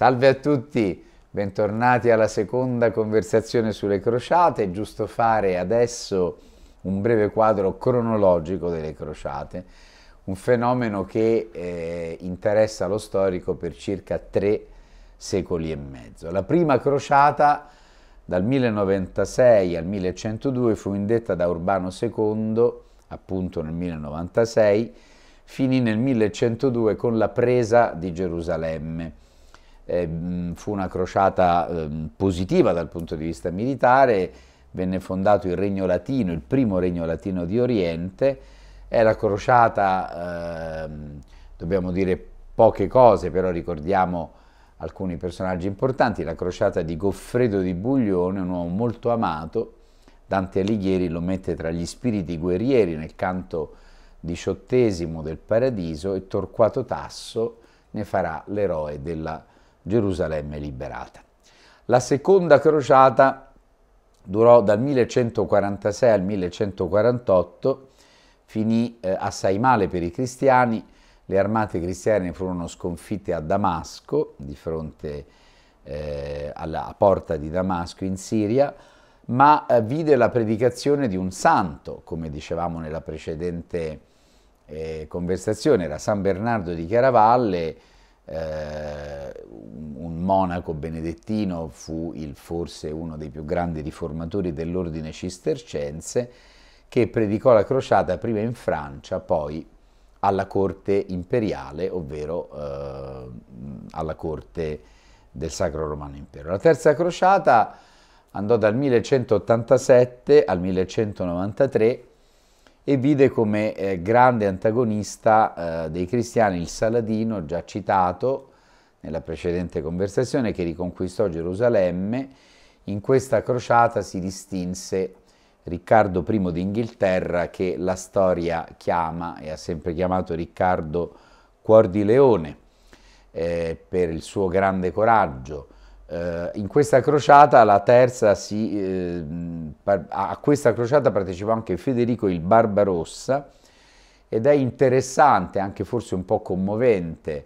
Salve a tutti, bentornati alla seconda conversazione sulle crociate. È giusto fare adesso un breve quadro cronologico delle crociate, un fenomeno che eh, interessa lo storico per circa tre secoli e mezzo. La prima crociata dal 1096 al 1102 fu indetta da Urbano II, appunto nel 1096, finì nel 1102 con la presa di Gerusalemme eh, fu una crociata eh, positiva dal punto di vista militare, venne fondato il Regno Latino, il primo Regno Latino di Oriente, è la crociata, eh, dobbiamo dire poche cose, però ricordiamo alcuni personaggi importanti, la crociata di Goffredo di Buglione, un uomo molto amato, Dante Alighieri lo mette tra gli spiriti guerrieri nel canto diciottesimo del Paradiso e Torquato Tasso ne farà l'eroe della crociata. Gerusalemme liberata. La seconda crociata durò dal 1146 al 1148, finì eh, assai male per i cristiani, le armate cristiane furono sconfitte a Damasco, di fronte eh, alla porta di Damasco in Siria, ma eh, vide la predicazione di un santo, come dicevamo nella precedente eh, conversazione, era San Bernardo di Chiaravalle, eh, un monaco benedettino, fu il, forse uno dei più grandi riformatori dell'ordine cistercense, che predicò la crociata prima in Francia, poi alla corte imperiale, ovvero eh, alla corte del Sacro Romano Impero. La terza crociata andò dal 1187 al 1193 e vide come eh, grande antagonista eh, dei cristiani il Saladino, già citato nella precedente conversazione, che riconquistò Gerusalemme. In questa crociata si distinse Riccardo I d'Inghilterra, che la storia chiama e ha sempre chiamato Riccardo Cuor di Leone, eh, per il suo grande coraggio, eh, in questa crociata, la terza, si, eh, a questa crociata partecipò anche Federico il Barbarossa ed è interessante, anche forse un po' commovente,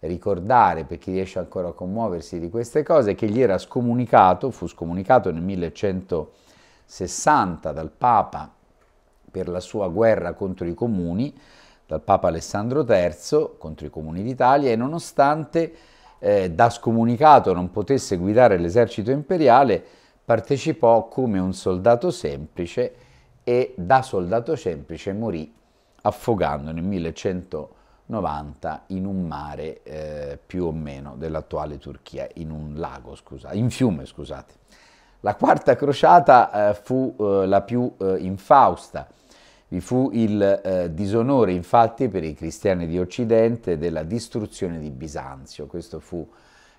ricordare per chi riesce ancora a commuoversi di queste cose, che gli era scomunicato, fu scomunicato nel 1160 dal Papa per la sua guerra contro i comuni, dal Papa Alessandro III contro i comuni d'Italia e nonostante eh, da scomunicato non potesse guidare l'esercito imperiale, partecipò come un soldato semplice e da soldato semplice morì affogando nel 1190 in un mare eh, più o meno dell'attuale Turchia, in un lago, scusate, in fiume, scusate. La quarta crociata eh, fu eh, la più eh, infausta vi fu il eh, disonore infatti per i cristiani di Occidente della distruzione di Bisanzio, questa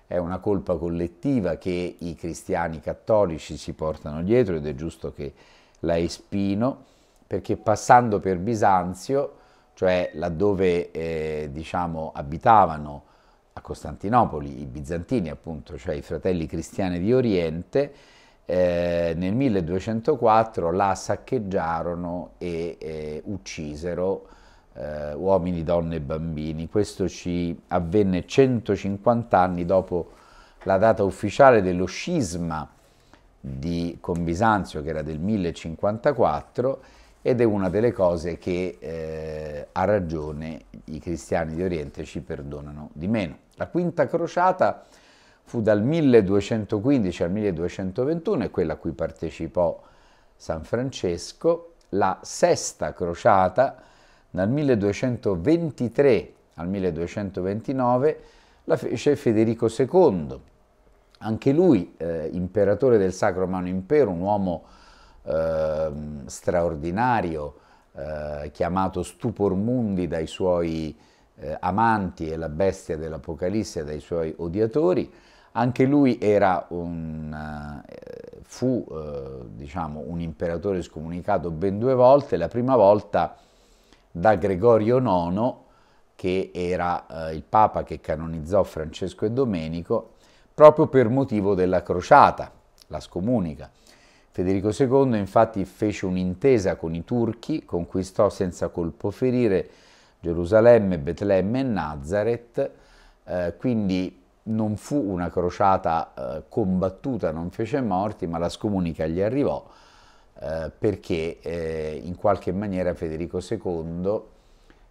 è una colpa collettiva che i cristiani cattolici si portano dietro ed è giusto che la espino, perché passando per Bisanzio, cioè laddove eh, diciamo, abitavano a Costantinopoli i bizantini appunto, cioè i fratelli cristiani di Oriente, eh, nel 1204 la saccheggiarono e eh, uccisero eh, uomini, donne e bambini. Questo ci avvenne 150 anni dopo la data ufficiale dello scisma di, con Bisanzio, che era del 1054, ed è una delle cose che eh, a ragione i cristiani di Oriente ci perdonano di meno. La quinta crociata fu dal 1215 al 1221 e quella a cui partecipò San Francesco, la sesta crociata dal 1223 al 1229 la fece Federico II, anche lui eh, imperatore del Sacro Romano Impero, un uomo eh, straordinario, eh, chiamato Stupor Mundi dai suoi eh, amanti e la bestia dell'Apocalisse dai suoi odiatori, anche lui un, eh, fu eh, diciamo, un imperatore scomunicato ben due volte, la prima volta da Gregorio IX, che era eh, il papa che canonizzò Francesco e Domenico, proprio per motivo della crociata, la scomunica. Federico II infatti fece un'intesa con i turchi, conquistò senza colpo ferire Gerusalemme, Betlemme e Nazareth, eh, quindi non fu una crociata eh, combattuta, non fece morti, ma la scomunica gli arrivò eh, perché eh, in qualche maniera Federico II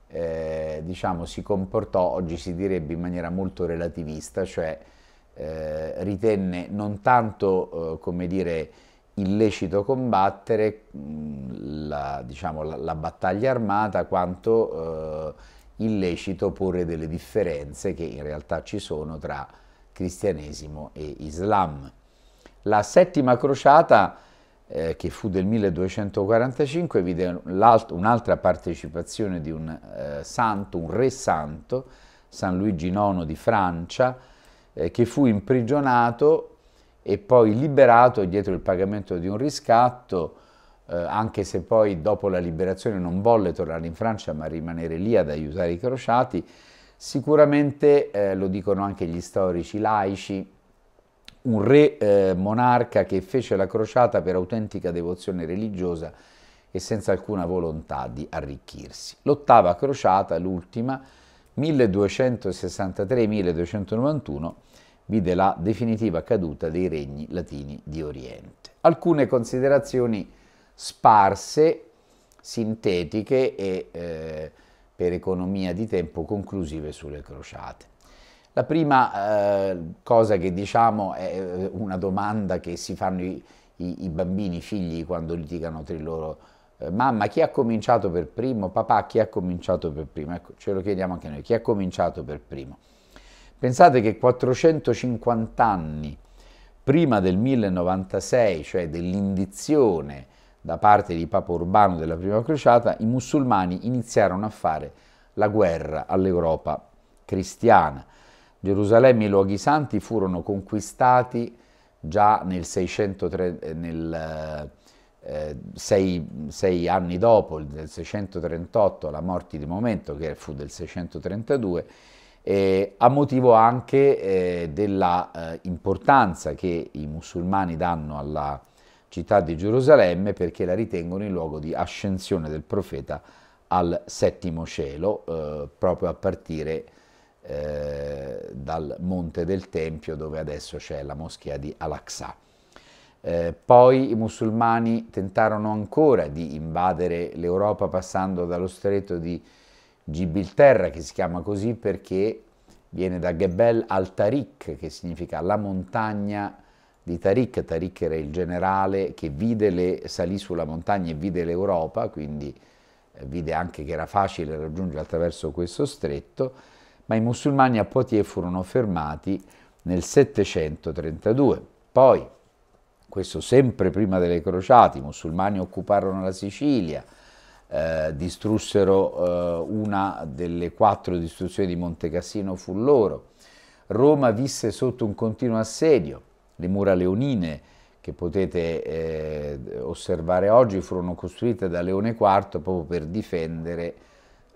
eh, diciamo, si comportò, oggi si direbbe in maniera molto relativista, cioè eh, ritenne non tanto eh, come dire, illecito combattere mh, mm, la, diciamo, la, la, battaglia armata quanto illecito porre delle differenze che in realtà ci sono tra cristianesimo e islam. La settima crociata, eh, che fu del 1245, vide un'altra partecipazione di un eh, santo, un re santo, San Luigi IX di Francia, eh, che fu imprigionato e poi liberato dietro il pagamento di un riscatto eh, anche se poi dopo la liberazione non volle tornare in Francia ma rimanere lì ad aiutare i crociati, sicuramente, eh, lo dicono anche gli storici laici, un re eh, monarca che fece la crociata per autentica devozione religiosa e senza alcuna volontà di arricchirsi. L'ottava crociata, l'ultima, 1263-1291, vide la definitiva caduta dei regni latini di Oriente. Alcune considerazioni sparse, sintetiche e eh, per economia di tempo conclusive sulle crociate. La prima eh, cosa che diciamo è eh, una domanda che si fanno i, i, i bambini, i figli, quando litigano tra loro. Eh, mamma, chi ha cominciato per primo? Papà, chi ha cominciato per primo? Ecco, ce lo chiediamo anche noi, chi ha cominciato per primo? Pensate che 450 anni prima del 1096, cioè dell'indizione da parte di Papa Urbano della Prima Crociata, i musulmani iniziarono a fare la guerra all'Europa cristiana. Gerusalemme e i luoghi santi furono conquistati già nel 603, eh, nel, eh, sei, sei, anni dopo, nel 638, la morte di Momento, che fu del 632, eh, a motivo anche eh, dell'importanza eh, che i musulmani danno alla città di Gerusalemme perché la ritengono il luogo di ascensione del profeta al settimo cielo, eh, proprio a partire eh, dal monte del Tempio dove adesso c'è la moschea di Al-Aqsa. Eh, poi i musulmani tentarono ancora di invadere l'Europa passando dallo stretto di Gibilterra, che si chiama così perché viene da Gebel al-Tariq, che significa la montagna di Tariq. Tariq era il generale che le, salì sulla montagna e vide l'Europa, quindi eh, vide anche che era facile raggiungere attraverso questo stretto, ma i musulmani a Poitiers furono fermati nel 732. Poi, questo sempre prima delle crociate, i musulmani occuparono la Sicilia, eh, distrussero eh, una delle quattro distruzioni di Monte Cassino, fu loro. Roma visse sotto un continuo assedio, le mura leonine che potete eh, osservare oggi furono costruite da Leone IV proprio per difendere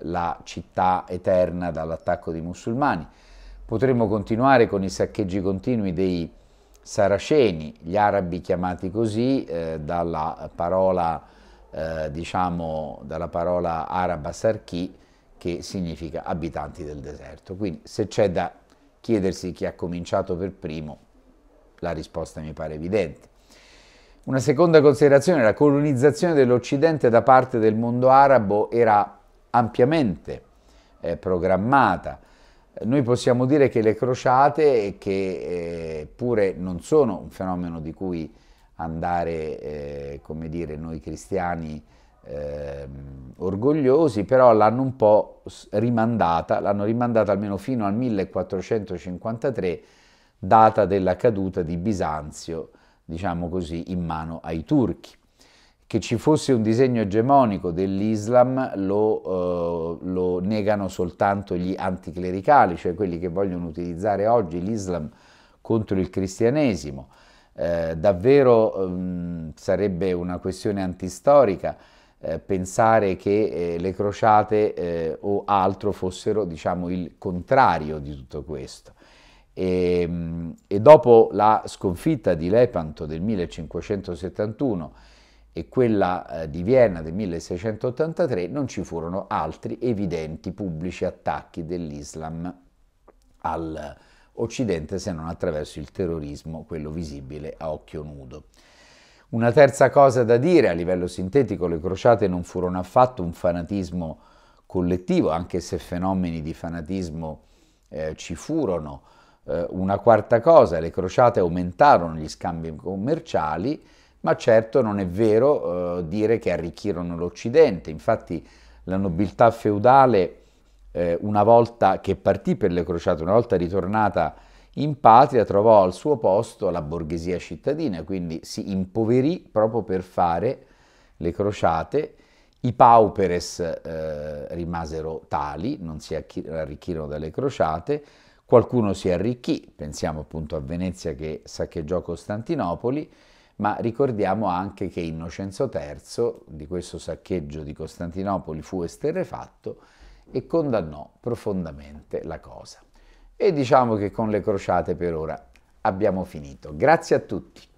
la città eterna dall'attacco dei musulmani. Potremmo continuare con i saccheggi continui dei saraceni, gli arabi chiamati così eh, dalla, parola, eh, diciamo, dalla parola araba sarchi che significa abitanti del deserto. Quindi se c'è da chiedersi chi ha cominciato per primo, la risposta mi pare evidente. Una seconda considerazione, la colonizzazione dell'Occidente da parte del mondo arabo era ampiamente eh, programmata. Noi possiamo dire che le crociate, che eh, pure non sono un fenomeno di cui andare, eh, come dire, noi cristiani ehm, orgogliosi, però l'hanno un po' rimandata, l'hanno rimandata almeno fino al 1453 data della caduta di Bisanzio, diciamo così, in mano ai turchi. Che ci fosse un disegno egemonico dell'Islam lo, eh, lo negano soltanto gli anticlericali, cioè quelli che vogliono utilizzare oggi l'Islam contro il cristianesimo. Eh, davvero mh, ehm, sarebbe una questione antistorica eh, pensare che eh, le crociate eh, o altro fossero diciamo, il contrario di tutto questo. E, ehm, e, dopo la sconfitta di Lepanto del 1571 e quella eh, di Vienna del 1683 non ci furono altri evidenti pubblici attacchi dell'Islam all'Occidente se non attraverso il terrorismo, quello visibile a occhio nudo. Una terza cosa da dire a livello sintetico, le crociate non furono affatto un fanatismo collettivo, anche se fenomeni di fanatismo eh, ci furono, eh, una quarta cosa, le crociate aumentarono gli scambi commerciali, ma certo non è vero eh, dire che arricchirono l'Occidente, infatti la nobiltà feudale eh, una volta che partì per le crociate, una volta ritornata in patria, trovò al suo posto la borghesia cittadina, quindi si impoverì proprio per fare le crociate. I pauperes eh, rimasero tali, non si arricchirono dalle crociate, Qualcuno si arricchì, pensiamo appunto a Venezia che saccheggiò Costantinopoli, ma ricordiamo anche che Innocenzo III di questo saccheggio di Costantinopoli fu esterrefatto e condannò profondamente la cosa. E diciamo che con le crociate per ora abbiamo finito. Grazie a tutti.